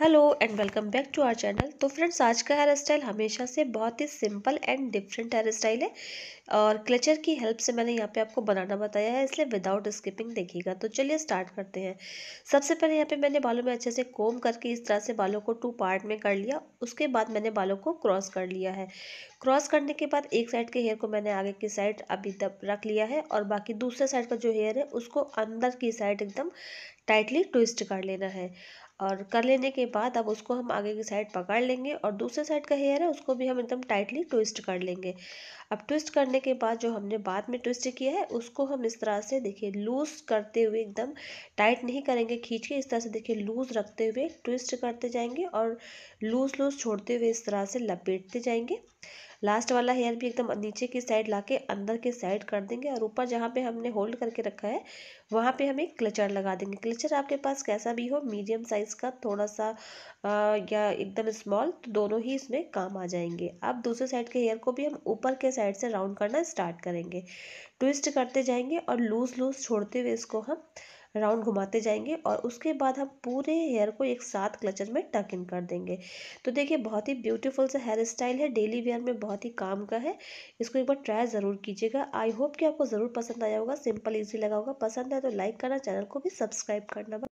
hello and welcome back to our channel तो friends आज का हेयर स्टाइल हमेशा से बहुत ही simple and different hair style है और क्लचर की हेल्प से मैंने यहाँ पे आपको बनाना बताया है इसलिए विदाउट स्किपिंग देखिएगा तो चलिए स्टार्ट करते हैं सबसे पहले यहाँ पे मैंने बालों में अच्छे से कोम करके इस तरह से बालों को टू पार्ट में कर लिया उसके बाद मैंने बालों को क्रॉस कर लिया है क्रॉस करने के बाद एक साइड के हेयर को मैंने आगे की साइड अभी तक रख लिया है और बाकी दूसरे साइड का जो हेयर है उसको अंदर की साइड एकदम टाइटली ट्विस्ट कर लेना है और कर लेने के बाद अब उसको हम आगे की साइड पकड़ लेंगे और दूसरे साइड का हेयर है उसको भी हम एकदम टाइटली ट्विस्ट कर लेंगे अब ट्विस्ट करने के बाद जो हमने बाद में ट्विस्ट किया है उसको हम इस तरह से देखिए लूज करते हुए एकदम टाइट नहीं करेंगे खींच के इस तरह से देखिए लूज रखते हुए ट्विस्ट करते जाएंगे और लूज लूज छोड़ते हुए इस तरह से लपेटते जाएंगे लास्ट वाला हेयर भी एकदम नीचे की साइड ला के अंदर के साइड कर देंगे और ऊपर जहाँ पे हमने होल्ड करके रखा है वहाँ पे हम एक क्लचर लगा देंगे क्लचर आपके पास कैसा भी हो मीडियम साइज़ का थोड़ा सा आ, या एकदम स्मॉल तो दोनों ही इसमें काम आ जाएंगे अब दूसरे साइड के हेयर को भी हम ऊपर के साइड से राउंड करना स्टार्ट करेंगे ट्विस्ट करते जाएंगे और लूज़ लूज़ छोड़ते हुए इसको हम राउंड घुमाते जाएंगे और उसके बाद हम पूरे हेयर को एक साथ क्लचर में टक इन कर देंगे तो देखिए बहुत ही ब्यूटीफुल सा हेयर स्टाइल है डेली वेयर में बहुत ही काम का है इसको एक बार ट्राई ज़रूर कीजिएगा आई होप कि आपको ज़रूर पसंद आया होगा सिंपल ईजी लगा होगा पसंद है तो लाइक करना चैनल को भी सब्सक्राइब करना